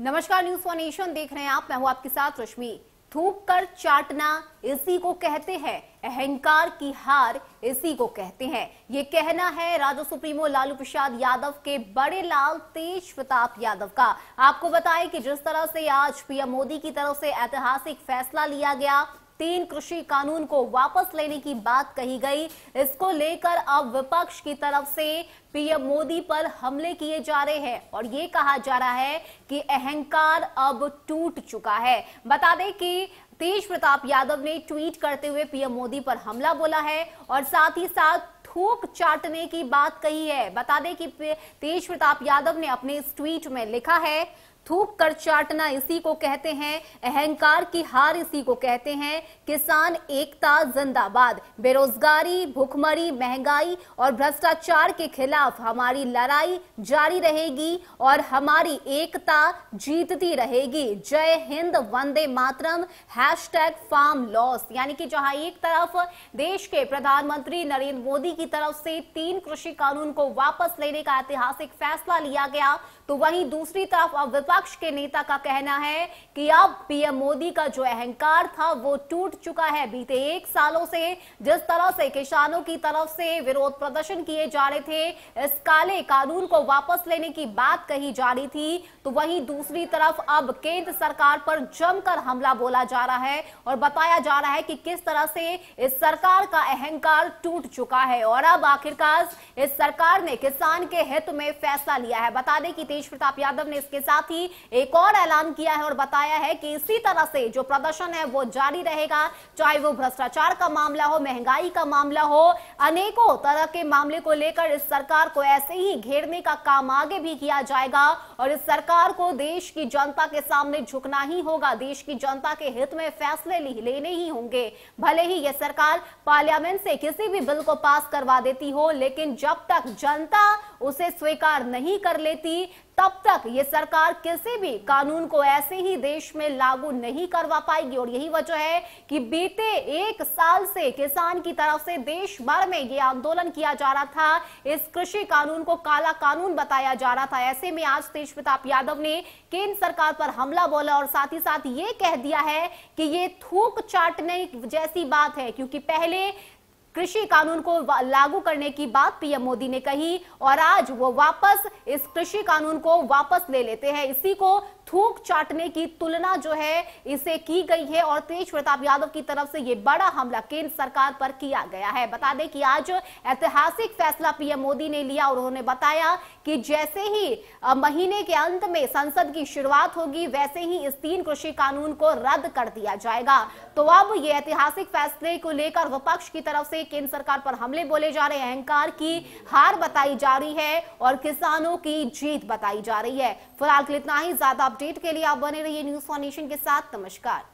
नमस्कार news one Asian देख रहे हैं आप मैं हूं आपके साथ रश्मि थूक कर चाटना इसी को कहते हैं अहंकार की हार इसी को कहते हैं ये कहना है राजो सुप्रीमो लालू प्रसाद यादव के बड़े लाल तेज प्रताप यादव का आपको बताएं कि जिस तरह से आज पीएम मोदी की तरफ से ऐतिहासिक फैसला लिया गया तीन कृषि कानून को वापस लेने की बात कही गई इसको लेकर अब विपक्ष की तरफ से पीएम मोदी पर हमले किए जा रहे हैं और ये कहा जा रहा है कि अहंकार अब टूट चुका है बता दें कि तेज प्रताप यादव ने ट्वीट करते हुए पीएम मोदी पर हमला बोला है और साथ ही साथ थूक चाटने की बात कही है बता दें कि तेज प्रताप यादव ने अपने इस ट्वीट में लिखा है थूक कर चाटना इसी को कहते हैं अहंकार की हार इसी को कहते हैं किसान एकता जिंदाबाद बेरोजगारी भुखमरी महंगाई और भ्रष्टाचार के खिलाफ हमारी लड़ाई जारी रहेगी और हमारी एकता जीतती रहेगी जय हिंद वंदे मातरम है हैश टैग फार्म लॉस यानी कि जहां एक तरफ देश के प्रधानमंत्री नरेंद्र मोदी की तरफ से तीन कृषि कानून को वापस लेने का ऐतिहासिक फैसला लिया गया तो वहीं दूसरी तरफ अब विपक्ष के नेता का कहना है कि अब पीएम मोदी का जो अहंकार था वो टूट चुका है बीते एक सालों से जिस तरह से किसानों की तरफ से विरोध प्रदर्शन किए जा रहे थे इस काले कानून को वापस लेने की बात कही जा रही थी तो वहीं दूसरी तरफ अब केंद्र सरकार पर जमकर हमला बोला जा रहा रहा है और बताया जा रहा है कि किस तरह से इस सरकार का अहंकार टूट चुका है और अब आखिरकार इस सरकार ने किसान के हित में फैसला लिया है बता दें कि तेज प्रताप यादव ने इसके साथ ही एक और ऐलान किया है और बताया है कि इसी तरह से जो प्रदर्शन है वो जारी रहेगा चाहे वो भ्रष्टाचार का मामला हो महंगाई का मामला हो अनेकों तरह के मामले को लेकर इस सरकार को ऐसे ही घेरने का काम आगे भी किया जाएगा और इस सरकार को देश की जनता के सामने झुकना ही होगा देश की जनता के हित में में फैसले लेने ही होंगे भले ही यह सरकार पार्लियामेंट से किसी भी बिल को पास करवा देती हो लेकिन जब तक जनता उसे स्वीकार नहीं कर लेती तब तक ये सरकार किसी भी कानून को ऐसे ही देश में लागू नहीं करवा पाएगी और यही वजह है कि बीते एक साल से किसान की तरफ से देश भर में ये आंदोलन किया जा रहा था इस कृषि कानून को काला कानून बताया जा रहा था ऐसे में आज तेज प्रताप यादव ने केंद्र सरकार पर हमला बोला और साथ ही साथ ये कह दिया है कि ये थूक चाटने जैसी बात है क्योंकि पहले कृषि कानून को लागू करने की बात पीएम मोदी ने कही और आज वो वापस इस कृषि कानून को वापस ले लेते हैं इसी को थूक चाटने की तुलना जो है इसे की गई है और तेज प्रताप यादव की तरफ से यह बड़ा हमला केंद्र सरकार पर किया गया है बता दें कि आज ऐतिहासिक फैसला पीएम मोदी ने लिया और उन्होंने बताया कि जैसे ही महीने के अंत में संसद की शुरुआत होगी वैसे ही इस तीन कृषि कानून को रद्द कर दिया जाएगा तो अब ये ऐतिहासिक फैसले को लेकर विपक्ष की तरफ से केंद्र सरकार पर हमले बोले जा रहे अहंकार की हार बताई जा रही है और किसानों की जीत बताई जा रही है फिलहाल इतना ही ज्यादा अपडेट अपडेट के लिए आप बने रहिए न्यूज फॉर नेशन के साथ नमस्कार